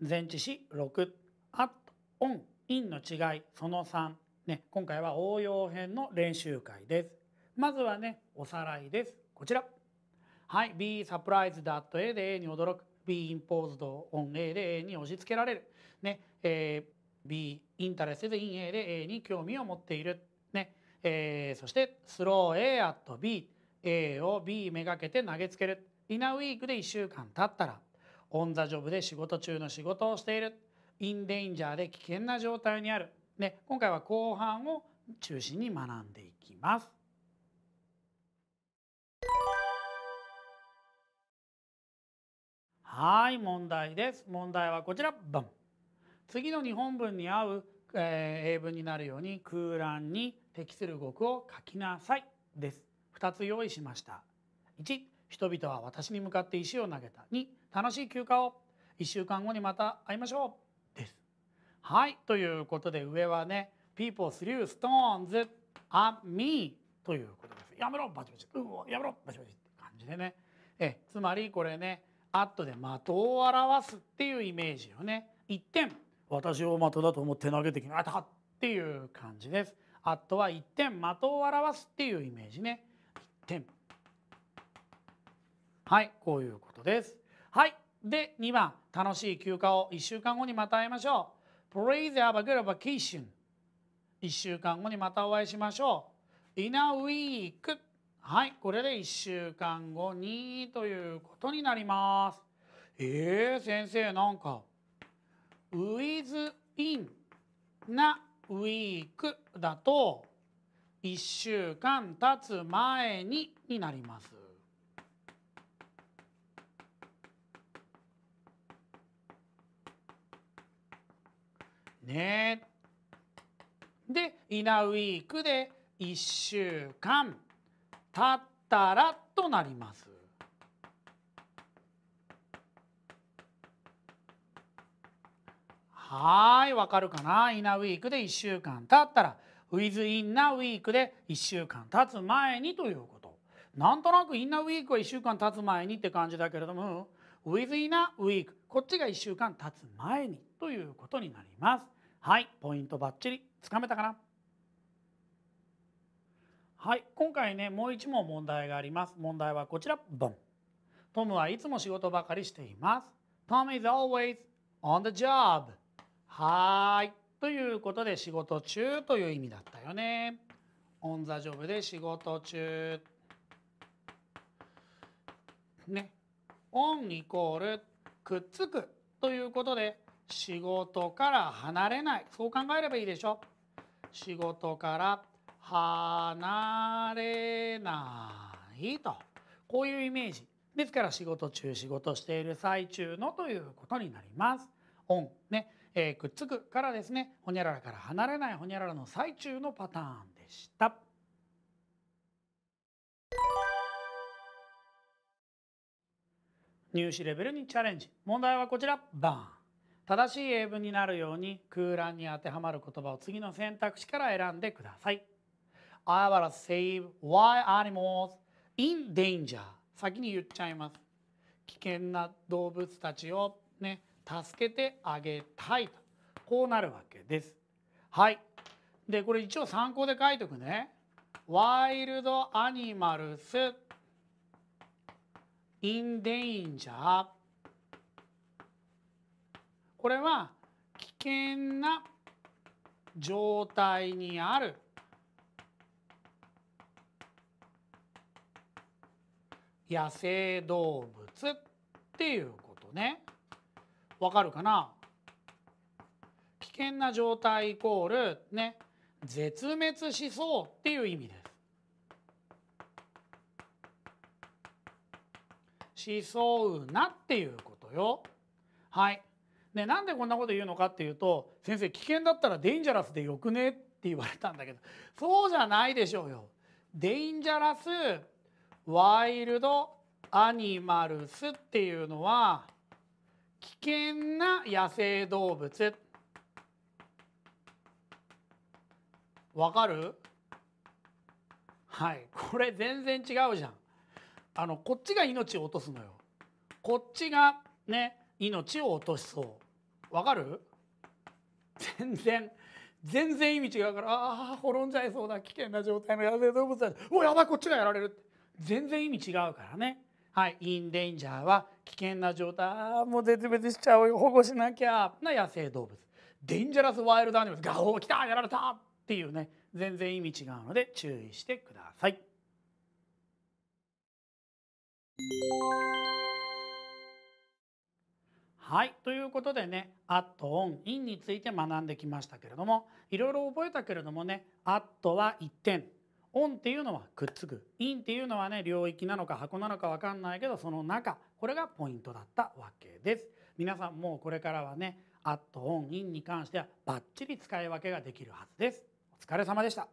前置詞6アットオンインの違いその3、ね、今回は応用編の練習会ですまずはねおさらいですこちらはい B サプライズだ at A で A に驚く B インポーズド on A で A に押し付けられる、ねえー、B インタレスで in A で A に興味を持っている、ねえー、そしてスロー A at B A を B めがけて投げつけるイナウィークで1週間経ったらオン・ザ・ジョブで仕事中の仕事をしているイン・デインジャーで危険な状態にある、ね、今回は後半を中心に学んでいきます。はい問題です問題はこちらバン次の日本文に合う、えー、英文になるように空欄に適する語句を書きなさいです2つ用意しました1人々は私に向かって石を投げたに「楽しい休暇を1週間後にまた会いましょうですはいということで上はね People threw stones at me ということですやめろバチバチうおやめろバチバチって感じでねえつまりこれねアットで的を表すっていうイメージよね一点私を的だと思って投げてきましたっていう感じですアットは一点的を表すっていうイメージね一点はいこういうことですはいで2番楽しい休暇を1週間後にまた会いましょう Please have a good vacation 1週間後にまたお会いしましょう In a week はいこれで1週間後にということになりますえー、先生なんか With in な week だと1週間経つ前にになりますね。で、イナウィークで1週間経ったらとなります。はい、わかるかなイナウィークで1週間経ったらウィズ・インナ a w e e で1週間経つ前にということ。なんとなくインナウィーク」は1週間経つ前にって感じだけれどもウィズ・インナウィーク」こっちが1週間経つ前にということになります。はいポイントばっちりつかめたかなはい今回ねもう一問問題があります問題はこちらボントムはいつも仕事ばかりしていますトムイ is always on the job はいということで仕事中という意味だったよね on the job で仕事中ね on イコールくっつくということで仕事から離れないそう考えればいいでしょ仕事から離れないとこういうイメージですから仕事中仕事している最中のということになります。オンね、えー、くっつくからですねほにゃららから離れないほにゃららの最中のパターンでした。入試レベルにチャレンジ問題はこちらバーン正しい英文になるように空欄に当てはまる言葉を次の選択肢から選んでください。I w save wild animals in danger 先に言っちゃいます。危険な動物たちをね、助けてあげたいと。こうなるわけです。はい。で、これ一応参考で書いておくね。ワイルドアニマルスインデインジャーこれは危険な状態にある野生動物っていうことね。わかるかな危険な状態イコールね絶滅しそうっていう意味です。しそうなっていうことよ。はい。ね、なんでこんなこと言うのかっていうと「先生危険だったらデンジャラスでよくね」って言われたんだけどそうじゃないでしょうよ。デンジャラスワイルドアニマルスっていうのは危険な野生動物わかるはいこれ全然違うじゃんあのこっちが命を落とすのよこっちがね命を落としそうわかる全然全然意味違うからああ滅んじゃいそうだ危険な状態の野生動物だおやばいこっちがやられる全然意味違うからねはいインデンジャーは危険な状態もう絶滅しちゃうよ保護しなきゃな野生動物デンジャラスワイルドアニマルガオー来たやられたっていうね全然意味違うので注意してください。はい、ということでね「アット・オン・イン」について学んできましたけれどもいろいろ覚えたけれどもね「アット」は1点「オン」っていうのはくっつく「イン」っていうのはね領域なのか箱なのか分かんないけどその中これがポイントだったわけです。皆さんもうこれからはね「アット・オン・イン」に関してはバッチリ使い分けができるはずです。お疲れ様でした。